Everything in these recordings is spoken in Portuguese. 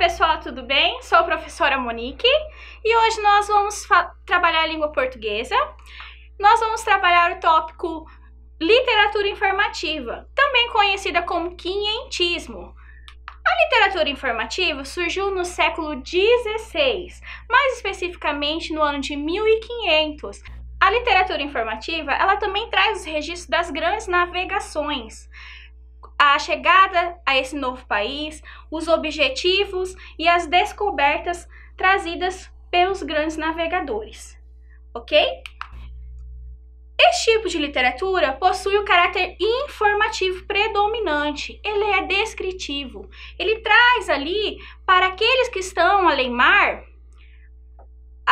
pessoal, tudo bem? Sou a professora Monique e hoje nós vamos trabalhar a língua portuguesa. Nós vamos trabalhar o tópico literatura informativa, também conhecida como quinhentismo. A literatura informativa surgiu no século XVI, mais especificamente no ano de 1500. A literatura informativa, ela também traz os registros das grandes navegações a chegada a esse novo país, os objetivos e as descobertas trazidas pelos grandes navegadores, ok? Esse tipo de literatura possui o caráter informativo predominante, ele é descritivo, ele traz ali para aqueles que estão além mar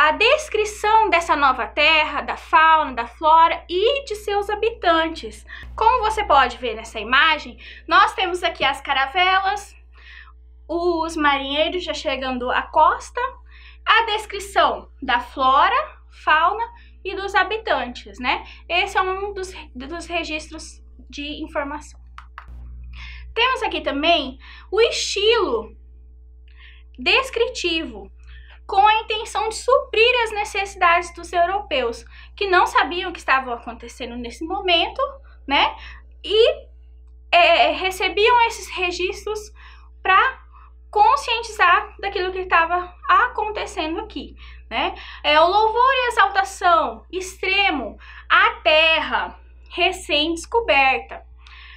a descrição dessa nova terra, da fauna, da flora e de seus habitantes. Como você pode ver nessa imagem, nós temos aqui as caravelas, os marinheiros já chegando à costa, a descrição da flora, fauna e dos habitantes, né? Esse é um dos, dos registros de informação. Temos aqui também o estilo descritivo, com a intenção de suprir as necessidades dos europeus, que não sabiam o que estava acontecendo nesse momento, né? E é, recebiam esses registros para conscientizar daquilo que estava acontecendo aqui, né? É o louvor e exaltação extremo à terra recém-descoberta.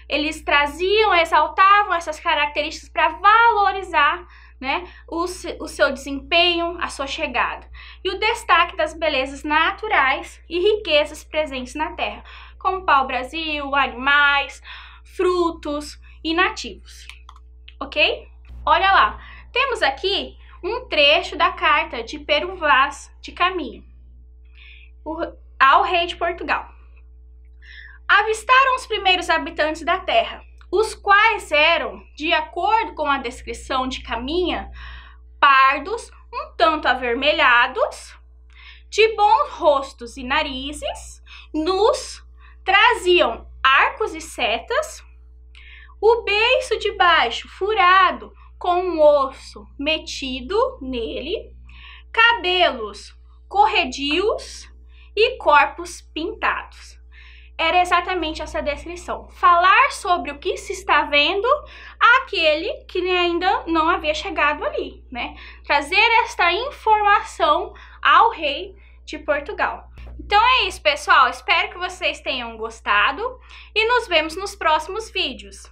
Eles traziam, exaltavam essas características para valorizar, né, o, o seu desempenho, a sua chegada, e o destaque das belezas naturais e riquezas presentes na terra, como pau-brasil, animais, frutos e nativos. Ok? Olha lá, temos aqui um trecho da carta de Peru Vaz de Caminho ao rei de Portugal. Avistaram os primeiros habitantes da terra, os quais eram, de acordo com a descrição de Caminha, pardos, um tanto avermelhados, de bons rostos e narizes, nus, traziam arcos e setas, o beiço de baixo furado com um osso metido nele, cabelos corredios e corpos pintados era exatamente essa descrição: falar sobre o que se está vendo àquele que ainda não havia chegado ali, né? Trazer esta informação ao rei de Portugal. Então é isso, pessoal. Espero que vocês tenham gostado e nos vemos nos próximos vídeos.